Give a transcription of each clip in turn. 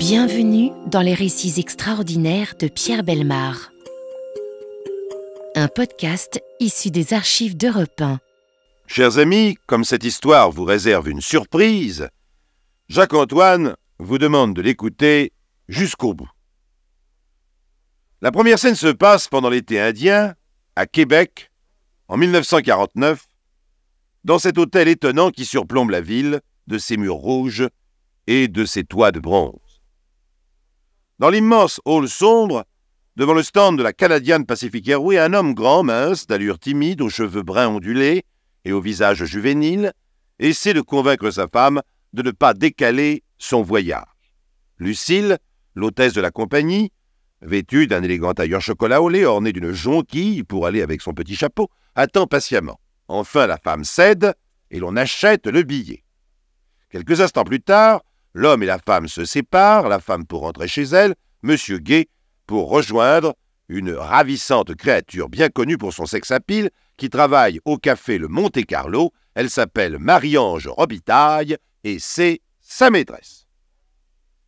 Bienvenue dans les récits extraordinaires de Pierre Belmar. Un podcast issu des archives d'Europe 1. Chers amis, comme cette histoire vous réserve une surprise, Jacques-Antoine vous demande de l'écouter jusqu'au bout. La première scène se passe pendant l'été indien, à Québec, en 1949, dans cet hôtel étonnant qui surplombe la ville, de ses murs rouges et de ses toits de bronze. Dans l'immense hall sombre, devant le stand de la Canadian Pacific Airway, un homme grand, mince, d'allure timide, aux cheveux bruns ondulés et au visage juvénile, essaie de convaincre sa femme de ne pas décaler son voyage. Lucille, l'hôtesse de la compagnie, vêtue d'un élégant tailleur chocolat au lait orné d'une jonquille pour aller avec son petit chapeau, attend patiemment. Enfin, la femme cède et l'on achète le billet. Quelques instants plus tard, L'homme et la femme se séparent, la femme pour rentrer chez elle, Monsieur Gay pour rejoindre une ravissante créature bien connue pour son sex qui travaille au café Le Monte Carlo. Elle s'appelle Marie-Ange Robitaille et c'est sa maîtresse.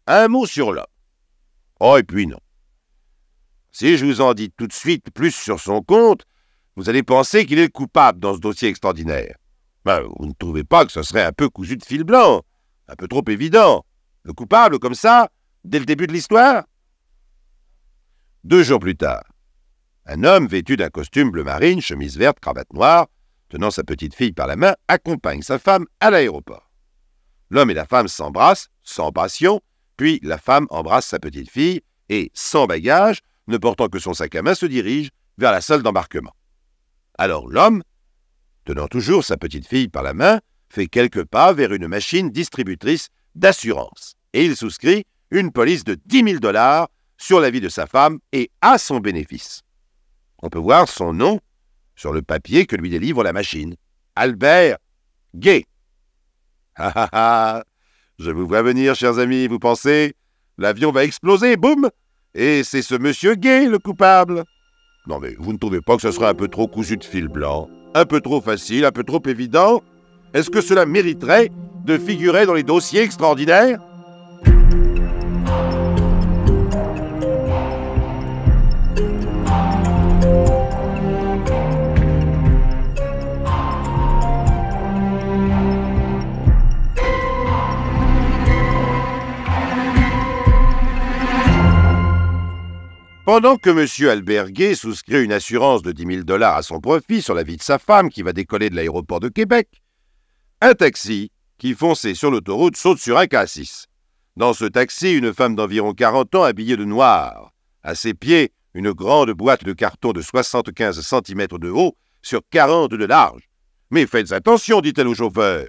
Un mot sur l'homme. Oh, et puis non. Si je vous en dis tout de suite plus sur son compte, vous allez penser qu'il est coupable dans ce dossier extraordinaire. Ben, vous ne trouvez pas que ce serait un peu cousu de fil blanc un peu trop évident. Le coupable, comme ça, dès le début de l'histoire Deux jours plus tard, un homme vêtu d'un costume bleu marine, chemise verte, cravate noire, tenant sa petite fille par la main, accompagne sa femme à l'aéroport. L'homme et la femme s'embrassent, sans passion, puis la femme embrasse sa petite fille et, sans bagage, ne portant que son sac à main, se dirige vers la salle d'embarquement. Alors l'homme, tenant toujours sa petite fille par la main, fait quelques pas vers une machine distributrice d'assurance et il souscrit une police de 10 000 dollars sur la vie de sa femme et à son bénéfice. On peut voir son nom sur le papier que lui délivre la machine. Albert Gay. Ah ah ah Je vous vois venir, chers amis, vous pensez L'avion va exploser, boum Et c'est ce monsieur Gay le coupable Non mais vous ne trouvez pas que ce serait un peu trop cousu de fil blanc Un peu trop facile, un peu trop évident est-ce que cela mériterait de figurer dans les dossiers extraordinaires Pendant que M. Alberguet souscrit une assurance de 10 000 dollars à son profit sur la vie de sa femme qui va décoller de l'aéroport de Québec, un taxi qui, fonçait sur l'autoroute, saute sur un cassis. Dans ce taxi, une femme d'environ 40 ans habillée de noir. À ses pieds, une grande boîte de carton de 75 cm de haut sur 40 de large. Mais faites attention, dit-elle au chauffeur.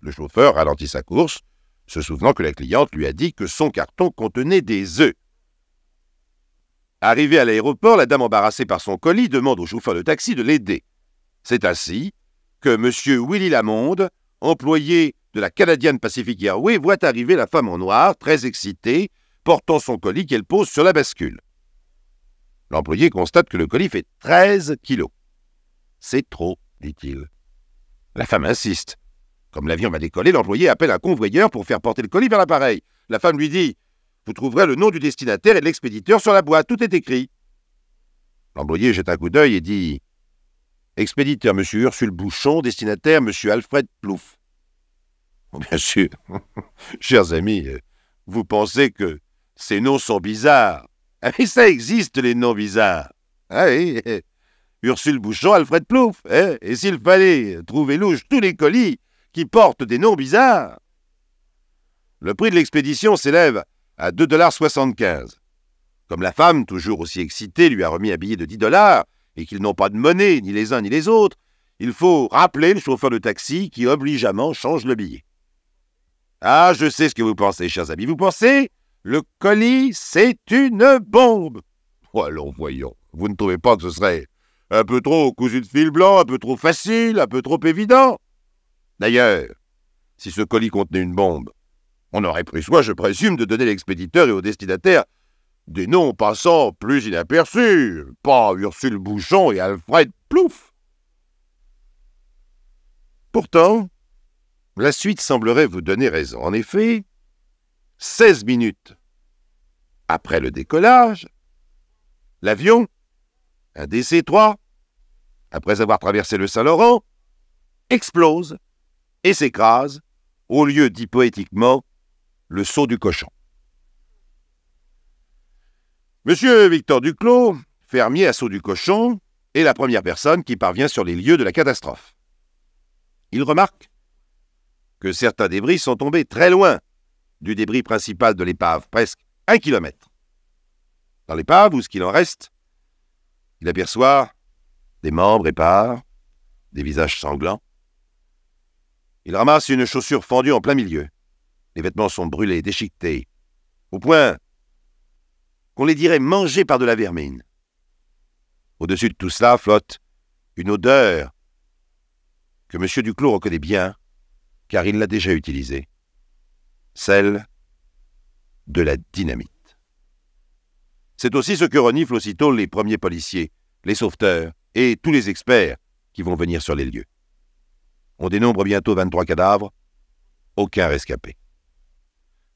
Le chauffeur ralentit sa course, se souvenant que la cliente lui a dit que son carton contenait des œufs. Arrivée à l'aéroport, la dame embarrassée par son colis demande au chauffeur de taxi de l'aider. C'est ainsi que M. Willy Lamonde, employé de la Canadian Pacific Airways, voit arriver la femme en noir, très excitée, portant son colis qu'elle pose sur la bascule. L'employé constate que le colis fait 13 kilos. C'est trop, dit-il. La femme insiste. Comme l'avion va décoller, l'employé appelle un convoyeur pour faire porter le colis vers l'appareil. La femme lui dit Vous trouverez le nom du destinataire et de l'expéditeur sur la boîte, tout est écrit. L'employé jette un coup d'œil et dit Expéditeur, M. Ursule Bouchon. Destinataire, M. Alfred Plouf. Oh, bien sûr, chers amis, euh, vous pensez que ces noms sont bizarres. Ah, mais ça existe, les noms bizarres. Ah oui, eh, Ursule Bouchon, Alfred Plouf. Hein, et s'il fallait trouver louche tous les colis qui portent des noms bizarres. Le prix de l'expédition s'élève à 2,75 dollars. Comme la femme, toujours aussi excitée, lui a remis un billet de 10 dollars, et qu'ils n'ont pas de monnaie, ni les uns ni les autres, il faut rappeler le chauffeur de taxi qui obligeamment change le billet. Ah, je sais ce que vous pensez, chers amis. Vous pensez Le colis, c'est une bombe oh, Allons, voyons. Vous ne trouvez pas que ce serait un peu trop cousu de fil blanc, un peu trop facile, un peu trop évident D'ailleurs, si ce colis contenait une bombe, on aurait pris soin, je présume, de donner l'expéditeur et au destinataire des noms passant plus inaperçus, pas Ursule Bouchon et Alfred Plouf. Pourtant, la suite semblerait vous donner raison. En effet, 16 minutes après le décollage, l'avion, un DC-3, après avoir traversé le Saint-Laurent, explose et s'écrase, au lieu dit poétiquement, le saut du cochon. Monsieur Victor Duclos, fermier à saut du Cochon, est la première personne qui parvient sur les lieux de la catastrophe. Il remarque que certains débris sont tombés très loin du débris principal de l'épave, presque un kilomètre. Dans l'épave, ou ce qu'il en reste, il aperçoit des membres épars, des visages sanglants. Il ramasse une chaussure fendue en plein milieu. Les vêtements sont brûlés, déchiquetés, au point qu'on les dirait mangés par de la vermine. Au-dessus de tout cela flotte une odeur que M. Duclos reconnaît bien, car il l'a déjà utilisée, celle de la dynamite. C'est aussi ce que reniflent aussitôt les premiers policiers, les sauveteurs et tous les experts qui vont venir sur les lieux. On dénombre bientôt 23 cadavres, aucun rescapé.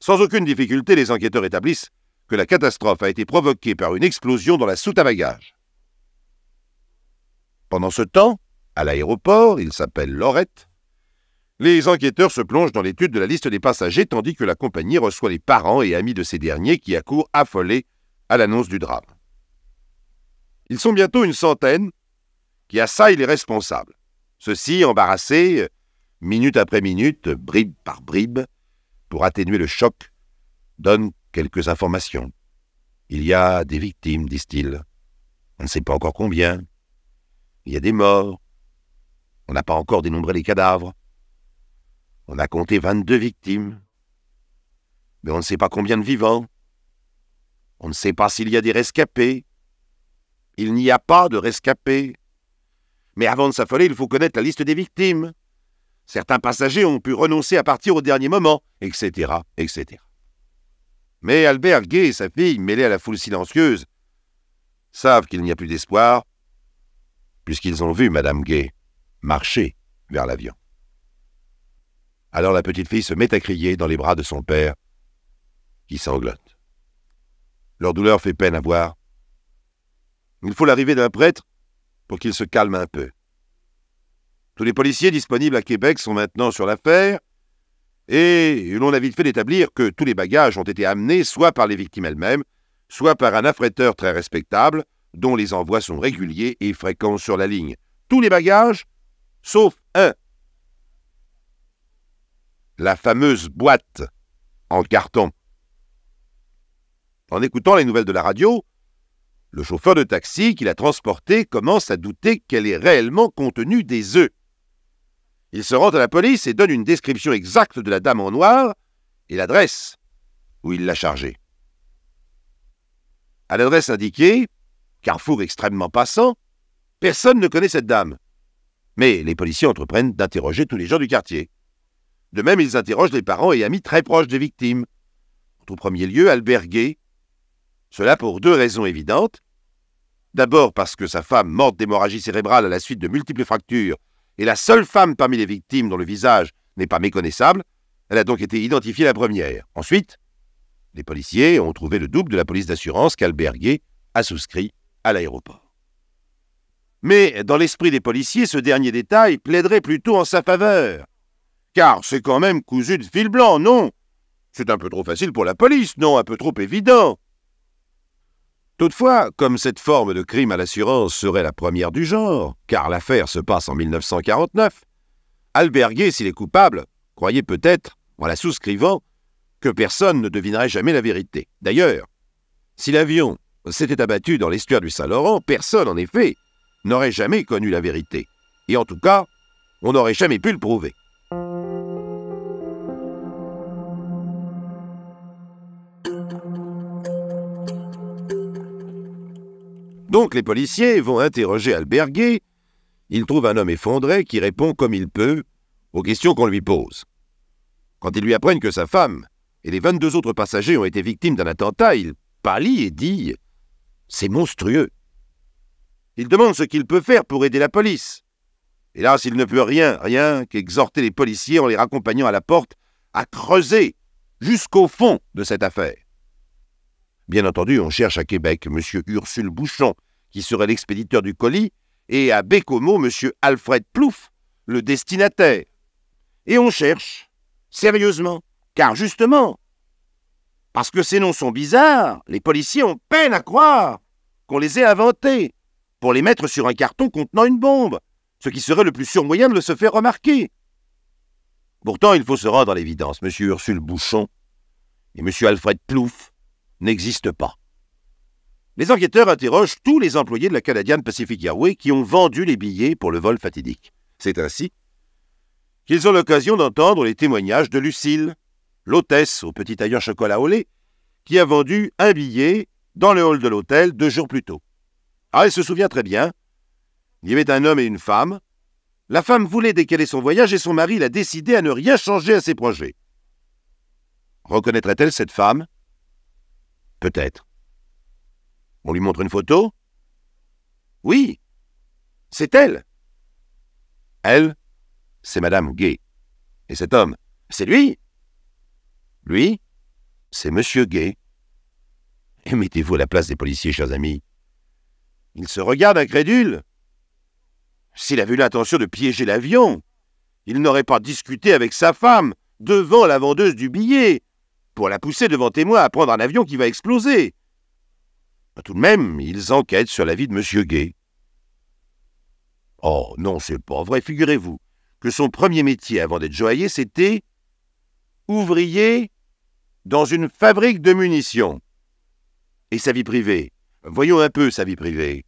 Sans aucune difficulté, les enquêteurs établissent que la catastrophe a été provoquée par une explosion dans la soute à bagages. Pendant ce temps, à l'aéroport, il s'appelle Lorette, les enquêteurs se plongent dans l'étude de la liste des passagers tandis que la compagnie reçoit les parents et amis de ces derniers qui accourent affolés à l'annonce du drame. Ils sont bientôt une centaine qui assaillent les responsables. Ceux-ci, embarrassés, minute après minute, bribe par bribe, pour atténuer le choc, donnent quelques informations. Il y a des victimes, disent-ils. On ne sait pas encore combien. Il y a des morts. On n'a pas encore dénombré les cadavres. On a compté 22 victimes. Mais on ne sait pas combien de vivants. On ne sait pas s'il y a des rescapés. Il n'y a pas de rescapés. Mais avant de s'affoler, il faut connaître la liste des victimes. Certains passagers ont pu renoncer à partir au dernier moment, etc., etc. Mais Albert Gay et sa fille, mêlés à la foule silencieuse, savent qu'il n'y a plus d'espoir, puisqu'ils ont vu Madame Gay marcher vers l'avion. Alors la petite fille se met à crier dans les bras de son père, qui sanglote. Leur douleur fait peine à voir. Il faut l'arrivée d'un prêtre pour qu'il se calme un peu. Tous les policiers disponibles à Québec sont maintenant sur l'affaire, et l'on a vite fait d'établir que tous les bagages ont été amenés soit par les victimes elles-mêmes, soit par un affréteur très respectable, dont les envois sont réguliers et fréquents sur la ligne. Tous les bagages, sauf un. La fameuse boîte en carton. En écoutant les nouvelles de la radio, le chauffeur de taxi qui l'a transportée commence à douter qu'elle est réellement contenue des œufs. Il se rend à la police et donne une description exacte de la dame en noir et l'adresse où il l'a chargée. À l'adresse indiquée, carrefour extrêmement passant, personne ne connaît cette dame. Mais les policiers entreprennent d'interroger tous les gens du quartier. De même, ils interrogent les parents et amis très proches des victimes. En tout premier lieu, Albert Cela pour deux raisons évidentes. D'abord parce que sa femme, morte d'hémorragie cérébrale à la suite de multiples fractures, et la seule femme parmi les victimes dont le visage n'est pas méconnaissable. Elle a donc été identifiée la première. Ensuite, les policiers ont trouvé le double de la police d'assurance qu'Alberguet a souscrit à l'aéroport. Mais dans l'esprit des policiers, ce dernier détail plaiderait plutôt en sa faveur. Car c'est quand même cousu de fil blanc, non C'est un peu trop facile pour la police, non Un peu trop évident. Toutefois, comme cette forme de crime à l'assurance serait la première du genre, car l'affaire se passe en 1949, Alberguer, s'il est coupable, croyait peut-être, en la souscrivant, que personne ne devinerait jamais la vérité. D'ailleurs, si l'avion s'était abattu dans l'estuaire du Saint-Laurent, personne, en effet, n'aurait jamais connu la vérité. Et en tout cas, on n'aurait jamais pu le prouver. Donc les policiers vont interroger Alberguet. Il Ils trouvent un homme effondré qui répond comme il peut aux questions qu'on lui pose. Quand ils lui apprennent que sa femme et les 22 autres passagers ont été victimes d'un attentat, il pâlit et dit C'est monstrueux. Il demande ce qu'il peut faire pour aider la police. Hélas, il ne peut rien, rien qu'exhorter les policiers en les raccompagnant à la porte à creuser jusqu'au fond de cette affaire. Bien entendu, on cherche à Québec M. Ursule Bouchon, qui serait l'expéditeur du colis, et à Bécomo M. Alfred Plouf, le destinataire. Et on cherche, sérieusement, car justement, parce que ces noms sont bizarres, les policiers ont peine à croire qu'on les ait inventés pour les mettre sur un carton contenant une bombe, ce qui serait le plus sûr moyen de le se faire remarquer. Pourtant, il faut se rendre à l'évidence. M. Ursule Bouchon et M. Alfred Plouf n'existe pas. Les enquêteurs interrogent tous les employés de la Canadian Pacific Airways qui ont vendu les billets pour le vol fatidique. C'est ainsi qu'ils ont l'occasion d'entendre les témoignages de Lucille, l'hôtesse au petit tailleur chocolat au lait, qui a vendu un billet dans le hall de l'hôtel deux jours plus tôt. Ah, elle se souvient très bien. Il y avait un homme et une femme. La femme voulait décaler son voyage et son mari l'a décidé à ne rien changer à ses projets. Reconnaîtrait-elle cette femme Peut-être. On lui montre une photo Oui. C'est elle. Elle, c'est Madame Gay. Et cet homme, c'est lui. Lui, c'est Monsieur Gay. Et mettez-vous à la place des policiers, chers amis. Il se regarde incrédule. S'il avait eu l'intention de piéger l'avion, il n'aurait pas discuté avec sa femme devant la vendeuse du billet pour la pousser devant témoin à prendre un avion qui va exploser. Tout de même, ils enquêtent sur la vie de M. Gay. Oh non, c'est pas vrai, figurez-vous que son premier métier avant d'être joaillier, c'était ouvrier dans une fabrique de munitions. Et sa vie privée Voyons un peu sa vie privée.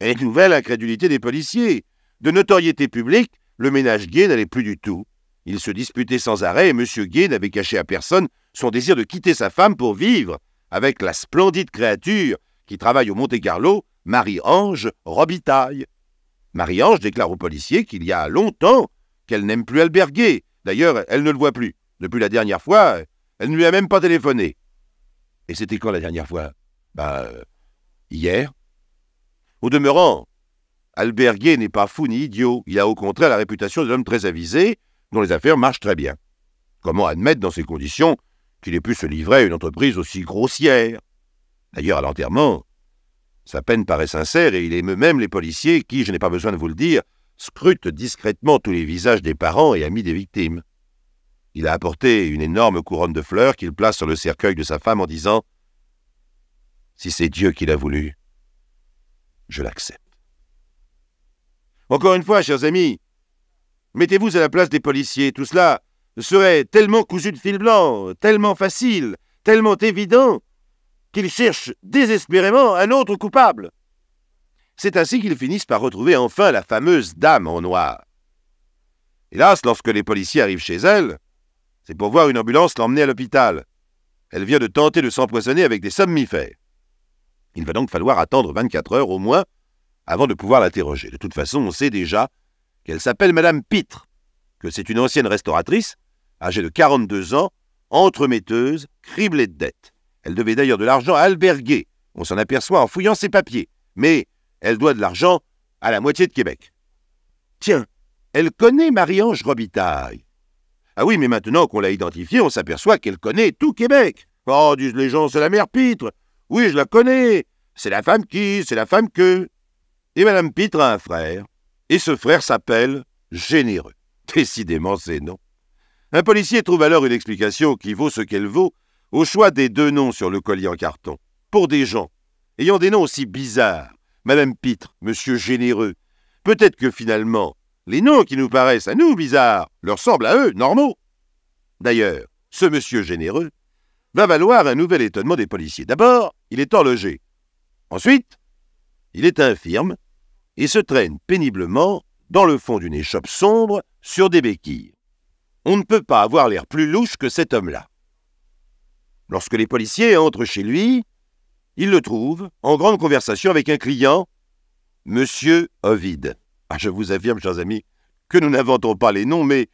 Et nouvelle incrédulité des policiers. De notoriété publique, le ménage Gay n'allait plus du tout. Ils se disputaient sans arrêt et M. Gay n'avait caché à personne son désir de quitter sa femme pour vivre avec la splendide créature qui travaille au Monte-Carlo, Marie-Ange Robitaille. Marie-Ange déclare au policier qu'il y a longtemps qu'elle n'aime plus alberguer. D'ailleurs, elle ne le voit plus. Depuis la dernière fois, elle ne lui a même pas téléphoné. Et c'était quand la dernière fois Ben, euh, hier. Au demeurant, alberguer n'est pas fou ni idiot. Il a au contraire la réputation d'un homme très avisé, dont les affaires marchent très bien. Comment admettre dans ces conditions qu'il ait pu se livrer à une entreprise aussi grossière. D'ailleurs, à l'enterrement, sa peine paraît sincère et il émeut même les policiers qui, je n'ai pas besoin de vous le dire, scrutent discrètement tous les visages des parents et amis des victimes. Il a apporté une énorme couronne de fleurs qu'il place sur le cercueil de sa femme en disant Si c'est Dieu qui l'a voulu, je l'accepte. Encore une fois, chers amis, mettez-vous à la place des policiers. Tout cela serait tellement cousu de fil blanc, tellement facile, tellement évident, qu'ils cherchent désespérément un autre coupable. C'est ainsi qu'ils finissent par retrouver enfin la fameuse dame en noir. Hélas, lorsque les policiers arrivent chez elle, c'est pour voir une ambulance l'emmener à l'hôpital. Elle vient de tenter de s'empoisonner avec des somnifères. Il va donc falloir attendre 24 heures au moins avant de pouvoir l'interroger. De toute façon, on sait déjà qu'elle s'appelle Madame Pitre, que c'est une ancienne restauratrice âgée de 42 ans, entremetteuse, criblée de dettes. Elle devait d'ailleurs de l'argent à alberguer. On s'en aperçoit en fouillant ses papiers. Mais elle doit de l'argent à la moitié de Québec. Tiens, elle connaît Marie-Ange Robitaille. Ah oui, mais maintenant qu'on l'a identifiée, on s'aperçoit qu'elle connaît tout Québec. Oh, disent les gens, c'est la mère Pitre. Oui, je la connais. C'est la femme qui, c'est la femme que. Et Madame Pitre a un frère. Et ce frère s'appelle Généreux. Décidément, c'est non. Un policier trouve alors une explication qui vaut ce qu'elle vaut au choix des deux noms sur le collier en carton, pour des gens ayant des noms aussi bizarres, Madame Pitre, Monsieur Généreux. Peut-être que finalement, les noms qui nous paraissent à nous bizarres leur semblent à eux normaux. D'ailleurs, ce Monsieur Généreux va valoir un nouvel étonnement des policiers. D'abord, il est horloger. Ensuite, il est infirme et se traîne péniblement dans le fond d'une échoppe sombre sur des béquilles. On ne peut pas avoir l'air plus louche que cet homme-là. Lorsque les policiers entrent chez lui, ils le trouvent en grande conversation avec un client, Monsieur Ovid. Ah, je vous affirme, chers amis, que nous n'inventons pas les noms, mais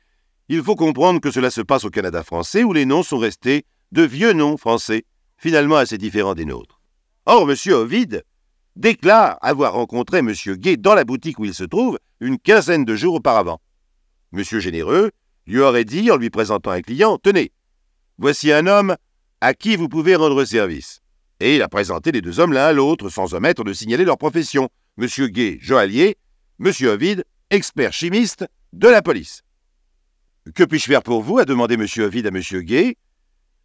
il faut comprendre que cela se passe au Canada français où les noms sont restés de vieux noms français, finalement assez différents des nôtres. Or, M. Ovid déclare avoir rencontré M. Gay dans la boutique où il se trouve une quinzaine de jours auparavant. Monsieur Généreux lui aurait dit en lui présentant un client Tenez, voici un homme à qui vous pouvez rendre service. Et il a présenté les deux hommes l'un à l'autre sans omettre de signaler leur profession M. Gay, joaillier, M. Ovid, expert chimiste de la police. Que puis-je faire pour vous a demandé M. Ovid à M. Gay.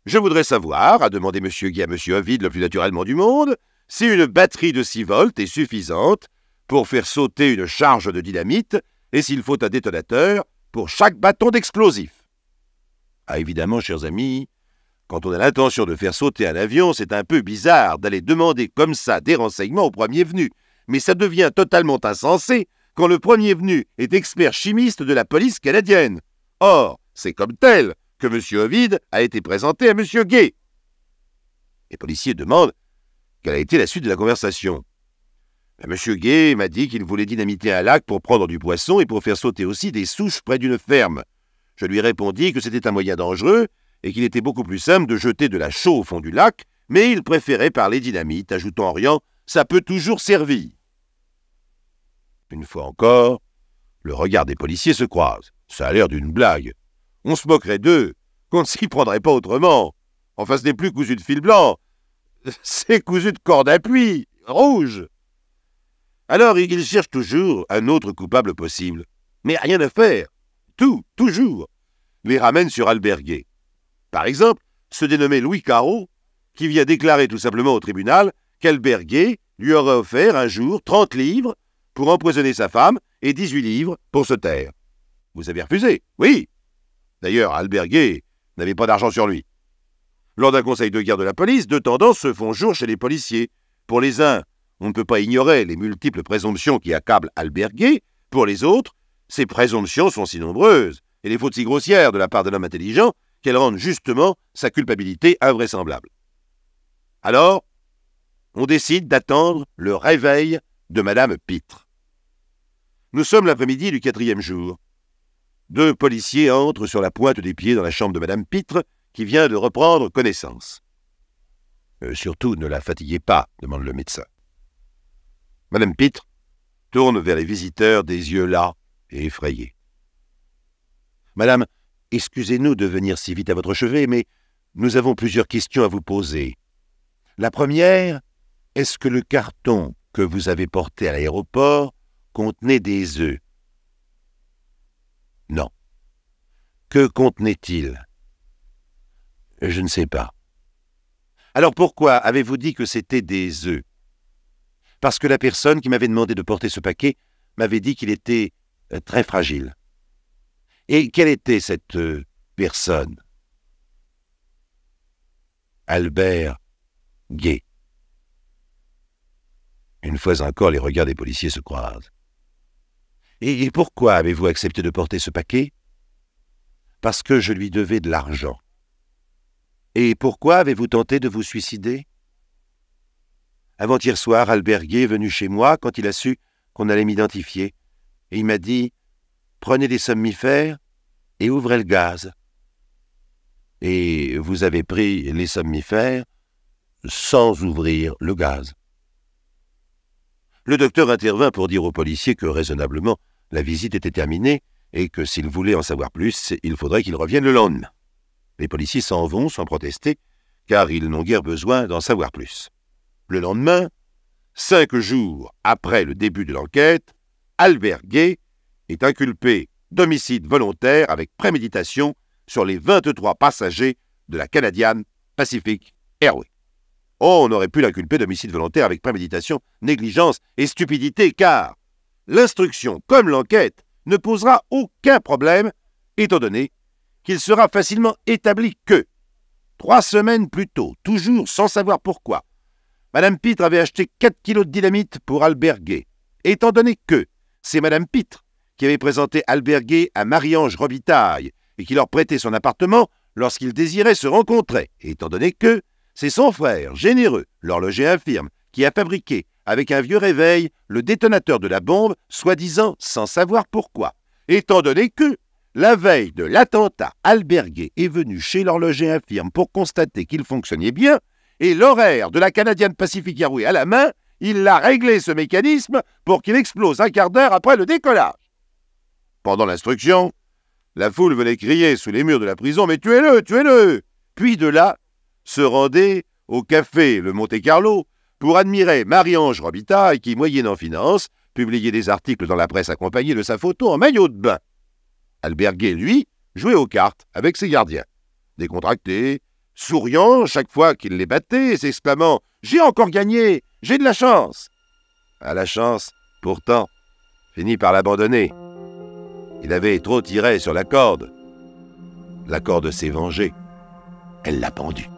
Je voudrais savoir, a demandé M. Gay à M. Ovid le plus naturellement du monde, si une batterie de 6 volts est suffisante pour faire sauter une charge de dynamite et s'il faut un détonateur pour chaque bâton d'explosif. Ah évidemment, chers amis, quand on a l'intention de faire sauter un avion, c'est un peu bizarre d'aller demander comme ça des renseignements au premier venu, mais ça devient totalement insensé quand le premier venu est expert chimiste de la police canadienne. Or, c'est comme tel que M. Ovid a été présenté à M. Gay. Les policiers demandent quelle a été la suite de la conversation. Ben, Monsieur Gay m'a dit qu'il voulait dynamiter un lac pour prendre du poisson et pour faire sauter aussi des souches près d'une ferme. Je lui répondis que c'était un moyen dangereux et qu'il était beaucoup plus simple de jeter de la chaux au fond du lac, mais il préférait parler dynamite, ajoutant en riant Ça peut toujours servir. Une fois encore, le regard des policiers se croise. Ça a l'air d'une blague. On se moquerait d'eux, qu'on ne s'y prendrait pas autrement. En face n'est plus cousu de fil blanc, c'est cousu de corde à puits, rouge. Alors il cherche toujours un autre coupable possible. Mais rien à faire. Tout, toujours, les ramène sur Alberguet. Par exemple, ce dénommé Louis Carreau, qui vient déclarer tout simplement au tribunal qu'Alberguet lui aurait offert un jour 30 livres pour empoisonner sa femme et 18 livres pour se taire. Vous avez refusé Oui. D'ailleurs, Alberguet n'avait pas d'argent sur lui. Lors d'un conseil de guerre de la police, deux tendances se font jour chez les policiers. Pour les uns, on ne peut pas ignorer les multiples présomptions qui accablent Albergué. Pour les autres, ces présomptions sont si nombreuses, et les fautes si grossières de la part de l'homme intelligent, qu'elles rendent justement sa culpabilité invraisemblable. Alors, on décide d'attendre le réveil de Madame Pitre. Nous sommes l'après-midi du quatrième jour. Deux policiers entrent sur la pointe des pieds dans la chambre de Madame Pitre, qui vient de reprendre connaissance. Euh, surtout, ne la fatiguez pas, demande le médecin. Madame Pitre tourne vers les visiteurs des yeux las et effrayés. Madame, excusez-nous de venir si vite à votre chevet, mais nous avons plusieurs questions à vous poser. La première, est-ce que le carton que vous avez porté à l'aéroport contenait des œufs Non. Que contenait-il Je ne sais pas. Alors pourquoi avez-vous dit que c'était des œufs parce que la personne qui m'avait demandé de porter ce paquet m'avait dit qu'il était euh, très fragile. Et quelle était cette euh, personne Albert Gay. Une fois encore, les regards des policiers se croisent. et pourquoi avez-vous accepté de porter ce paquet Parce que je lui devais de l'argent. Et pourquoi avez-vous tenté de vous suicider avant-hier soir, Albert est venu chez moi quand il a su qu'on allait m'identifier, et il m'a dit Prenez des sommifères et ouvrez le gaz. Et vous avez pris les sommifères sans ouvrir le gaz. Le docteur intervint pour dire aux policiers que raisonnablement, la visite était terminée et que s'ils voulaient en savoir plus, il faudrait qu'ils reviennent le lendemain. Les policiers s'en vont sans protester, car ils n'ont guère besoin d'en savoir plus. Le lendemain, cinq jours après le début de l'enquête, Albert Gay est inculpé d'homicide volontaire avec préméditation sur les 23 passagers de la Canadian Pacific Airway. Oh, on aurait pu l'inculper d'homicide volontaire avec préméditation, négligence et stupidité, car l'instruction comme l'enquête ne posera aucun problème, étant donné qu'il sera facilement établi que, trois semaines plus tôt, toujours sans savoir pourquoi, Madame Pitre avait acheté 4 kilos de dynamite pour alberguer. Étant donné que c'est Madame Pitre qui avait présenté alberguer à Marie-Ange Robitaille et qui leur prêtait son appartement lorsqu'ils désiraient se rencontrer, étant donné que c'est son frère, généreux, l'horloger infirme, qui a fabriqué, avec un vieux réveil, le détonateur de la bombe, soi-disant sans savoir pourquoi, étant donné que la veille de l'attentat, alberguer est venu chez l'horloger infirme pour constater qu'il fonctionnait bien, et l'horaire de la Canadienne Pacific Airway à la main, il l'a réglé ce mécanisme pour qu'il explose un quart d'heure après le décollage. Pendant l'instruction, la foule venait crier sous les murs de la prison Mais tuez-le, tuez-le Puis de là, se rendait au café Le Monte Carlo pour admirer Marie-Ange Robitaille qui, moyennant finance, publiait des articles dans la presse accompagnés de sa photo en maillot de bain. Albert lui, jouait aux cartes avec ses gardiens. Décontracté, souriant chaque fois qu'il les battait, s'exclamant J'ai encore gagné, j'ai de la chance. À la chance, pourtant, finit par l'abandonner. Il avait trop tiré sur la corde. La corde s'est vengée. Elle l'a pendu.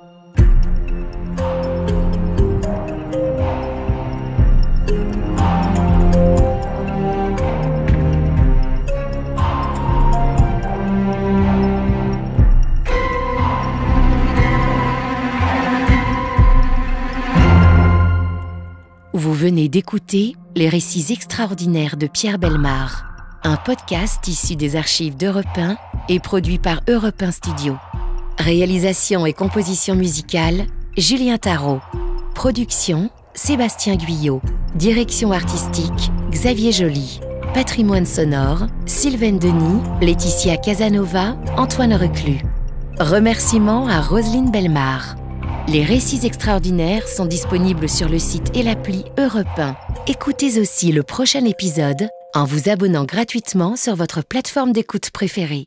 Vous venez d'écouter les récits extraordinaires de Pierre Belmar, un podcast issu des archives d'Europe 1 et produit par Europe 1 Studio. Réalisation et composition musicale, Julien Tarot. Production, Sébastien Guyot. Direction artistique, Xavier Joly. Patrimoine sonore, Sylvain Denis, Laetitia Casanova, Antoine Reclus. Remerciements à Roselyne Belmar. Les récits extraordinaires sont disponibles sur le site et l'appli Europe 1. Écoutez aussi le prochain épisode en vous abonnant gratuitement sur votre plateforme d'écoute préférée.